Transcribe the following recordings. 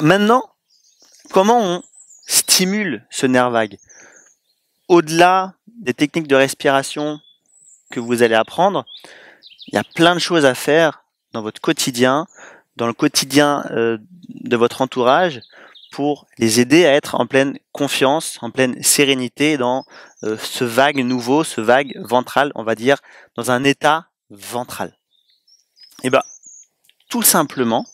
Maintenant, comment on stimule ce nerf vague Au-delà des techniques de respiration que vous allez apprendre, il y a plein de choses à faire dans votre quotidien, dans le quotidien euh, de votre entourage, pour les aider à être en pleine confiance, en pleine sérénité dans euh, ce vague nouveau, ce vague ventral, on va dire, dans un état ventral. Et eh bien, tout simplement,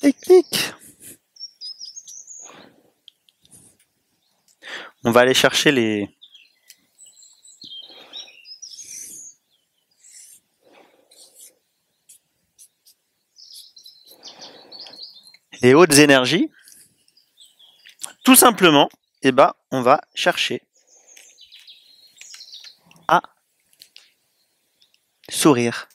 Technique. On va aller chercher les... Les hautes énergies. Tout simplement, et eh ben, on va chercher à sourire.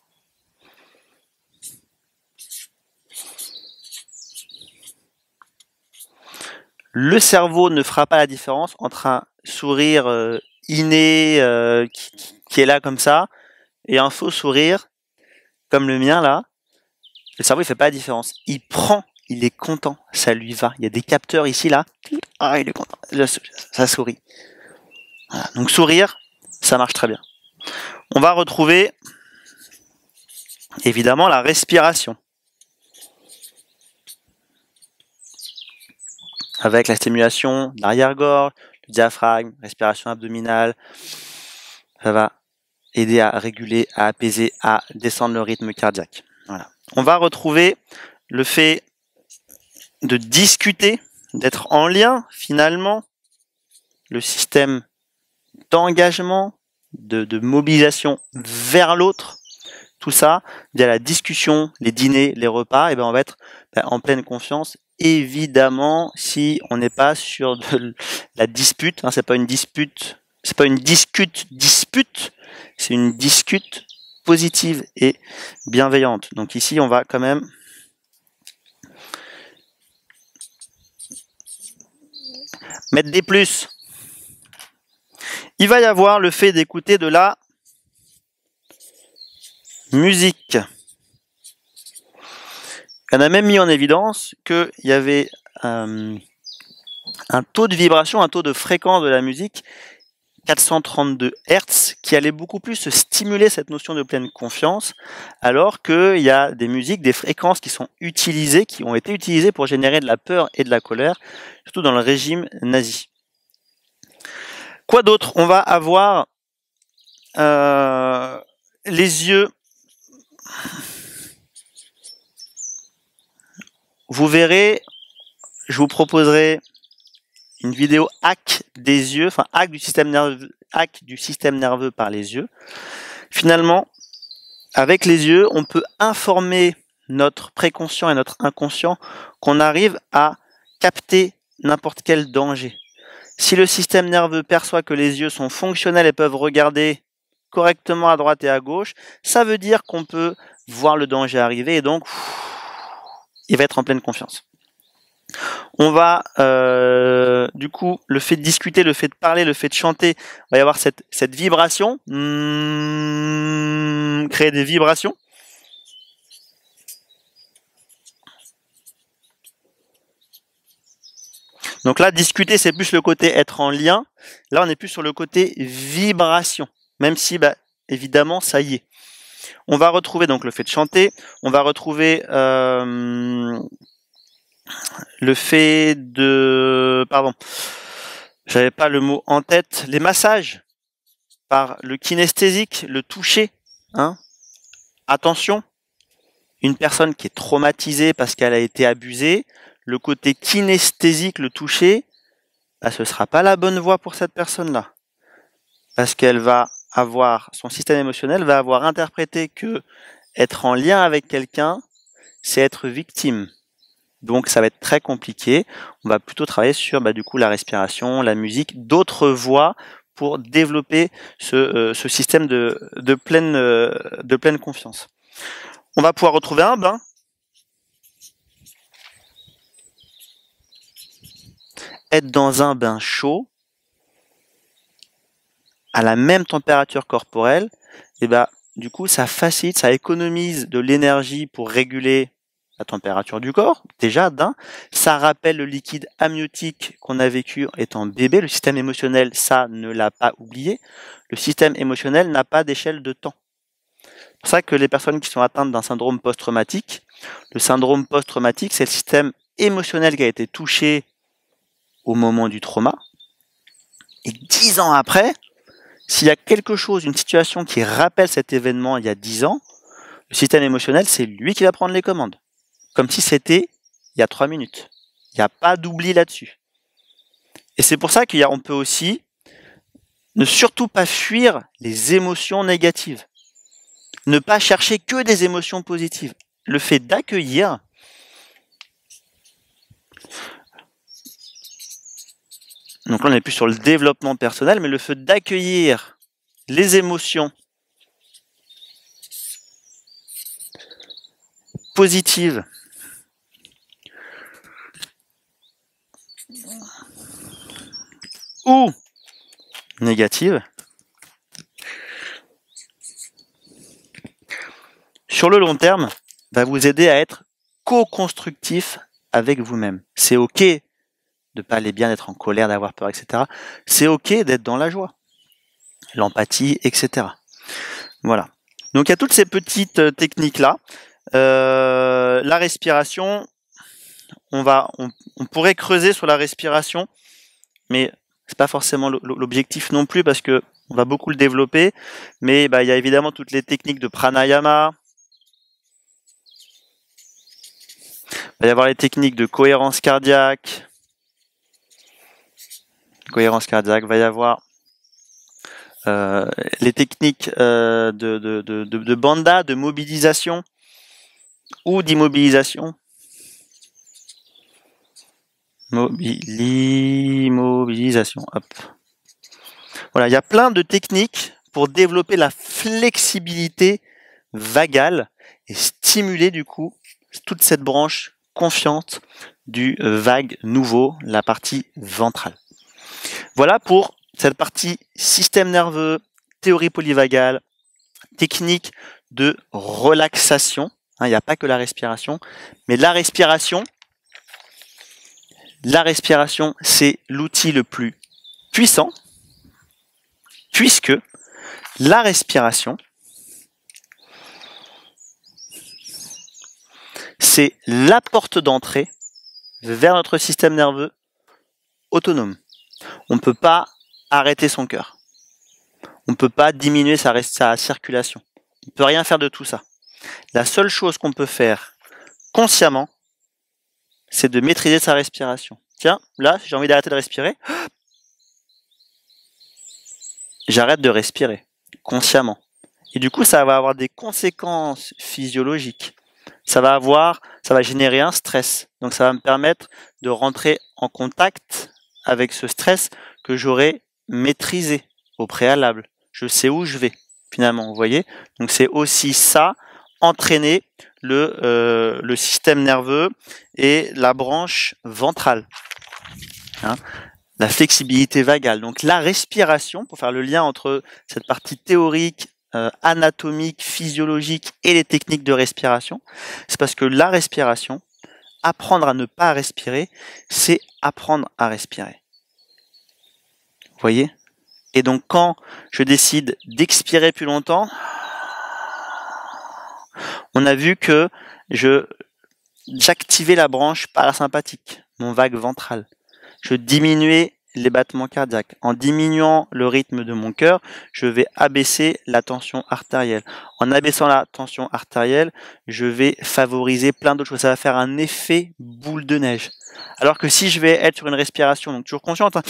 le cerveau ne fera pas la différence entre un sourire euh, inné euh, qui, est là comme ça et un faux sourire comme le mien là. Le cerveau il fait pas la différence. Il prend, il est content, ça lui va. Il y a des capteurs ici là. Ah il est content, ça, sourit. Donc sourire, ça marche très bien. On va retrouver évidemment la respiration. avec la stimulation darrière gorge le diaphragme, respiration abdominale. Ça va aider à réguler, à apaiser, à descendre le rythme cardiaque. On va retrouver le fait de discuter, d'être en lien finalement, le système d'engagement, de, mobilisation vers l'autre, tout ça, via la discussion, les dîners, les repas, et ben on va être ben, en pleine confiance évidemment si on n'est pas sur de la dispute. Hein, c'est pas une dispute, c'est pas une discute dispute, c'est une discute positive et bienveillante. Donc ici, on va quand même mettre des plus. Il va y avoir le fait d'écouter de la musique. On a même mis en évidence qu'il y avait euh, un taux de vibration, un taux de fréquence de la musique 432 Hz, qui allait beaucoup plus stimuler cette notion de pleine confiance, alors qu'il y a des musiques, des fréquences qui sont utilisées, qui ont été utilisées pour générer de la peur et de la colère, surtout dans le régime nazi. Quoi d'autre On va avoir euh, les yeux Vous verrez, je vous proposerai une vidéo hack des yeux, enfin hack du système nerveux, hack du système nerveux par les yeux. Finalement, avec les yeux, on peut informer notre préconscient et notre inconscient qu'on arrive à capter n'importe quel danger. Si le système nerveux perçoit que les yeux sont fonctionnels et peuvent regarder correctement à droite et à gauche, ça veut dire qu'on peut voir le danger arriver et donc il va être en pleine confiance. On va, euh, du coup, le fait de discuter, le fait de parler, le fait de chanter, va y avoir cette, vibration, hmm, créer des vibrations. Donc là, discuter, c'est plus le côté être en lien. Là, on est plus sur le côté vibration, même si, bah, évidemment, ça y est. On va retrouver donc le fait de chanter, on va retrouver euh, le fait de... Pardon, j'avais pas le mot en tête, les massages par le kinesthésique, le toucher. Hein. Attention, une personne qui est traumatisée parce qu'elle a été abusée, le côté kinesthésique, le toucher, bah, ce sera pas la bonne voie pour cette personne-là. Parce qu'elle va avoir, son système émotionnel va avoir interprété que être en lien avec quelqu'un, c'est être victime. Donc ça va être très compliqué. On va plutôt travailler sur bah, du coup la respiration, la musique, d'autres voies pour développer ce, euh, ce système de, de, pleine, euh, de pleine confiance. On va pouvoir retrouver un bain. Être dans un bain chaud, à la même température corporelle, et eh ben, du coup, ça facilite, ça économise de l'énergie pour réguler la température du corps, déjà d'un, ça rappelle le liquide amniotique qu'on a vécu étant bébé, le système émotionnel, ça ne l'a pas oublié, le système émotionnel n'a pas d'échelle de temps. C'est pour ça que les personnes qui sont atteintes d'un syndrome post-traumatique, le syndrome post-traumatique, c'est le système émotionnel qui a été touché au moment du trauma, et dix ans après, s'il y a quelque chose, une situation qui rappelle cet événement il y a dix ans, le système émotionnel, c'est lui qui va prendre les commandes. Comme si c'était il y a trois minutes. Il n'y a pas d'oubli là-dessus. Et c'est pour ça qu'on peut aussi ne surtout pas fuir les émotions négatives. Ne pas chercher que des émotions positives. Le fait d'accueillir, Donc là, on n'est plus sur le développement personnel, mais le fait d'accueillir les émotions positives ou négatives sur le long terme va vous aider à être co-constructif avec vous-même. C'est OK de pas aller bien, d'être en colère, d'avoir peur, etc. C'est ok d'être dans la joie, l'empathie, etc. Voilà. Donc il y a toutes ces petites euh, techniques là. Euh, la respiration, on va, on, pourrait creuser sur la respiration, mais c'est pas forcément l'objectif non plus parce que on va beaucoup le développer. Mais bah, il y a évidemment toutes les techniques de pranayama. Il va y avoir les techniques de cohérence cardiaque, cohérence cardiaque, va y avoir euh, les techniques euh, de, de, de, banda, de mobilisation ou d'immobilisation. Mobilisation. Hop. Voilà, il y a plein de techniques pour développer la flexibilité vagale et stimuler du coup toute cette branche confiante du euh, vague nouveau, la partie ventrale. Voilà pour cette partie système nerveux, théorie polyvagale, technique de relaxation. Hein, il n'y a pas que la respiration, mais la respiration, la respiration, c'est l'outil le plus puissant, puisque la respiration, c'est la porte d'entrée vers notre système nerveux autonome. On ne peut pas arrêter son cœur. On ne peut pas diminuer sa, circulation. On ne peut rien faire de tout ça. La seule chose qu'on peut faire consciemment, c'est de maîtriser sa respiration. Tiens, là, j'ai envie d'arrêter de respirer. J'arrête de respirer consciemment. Et du coup, ça va avoir des conséquences physiologiques. Ça va avoir, ça va générer un stress. Donc, ça va me permettre de rentrer en contact avec ce stress que j'aurais maîtrisé au préalable. Je sais où je vais finalement, vous voyez. Donc c'est aussi ça, entraîner euh, le, système nerveux et la branche ventrale. Hein, la flexibilité vagale. Donc la respiration, pour faire le lien entre cette partie théorique, euh, anatomique, physiologique et les techniques de respiration, c'est parce que la respiration, apprendre à ne pas respirer, c'est apprendre à respirer. Vous voyez Et donc quand je décide d'expirer plus longtemps, on a vu que je j'activais la branche parasympathique, mon vague ventral. Je diminuais les battements cardiaques. En diminuant le rythme de mon cœur, je vais abaisser la tension artérielle. En abaissant la tension artérielle, je vais favoriser plein d'autres choses. Ça va faire un effet boule de neige. Alors que si je vais être sur une respiration, donc toujours consciente, hein,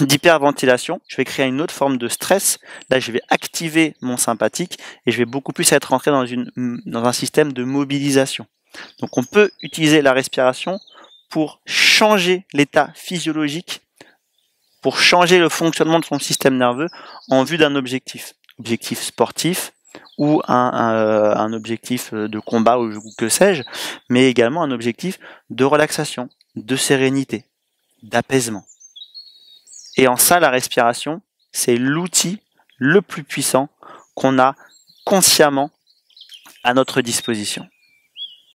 d'hyperventilation, je vais créer une autre forme de stress. Là, je vais activer mon sympathique et je vais beaucoup plus être rentré dans, une, dans un système de mobilisation. Donc on peut utiliser la respiration pour changer l'état physiologique, pour changer le fonctionnement de son système nerveux en vue d'un objectif. Objectif sportif ou un, euh, objectif euh, de combat ou que sais-je, mais également un objectif de relaxation, de sérénité, d'apaisement. Et en ça, la respiration, c'est l'outil le plus puissant qu'on a consciemment à notre disposition.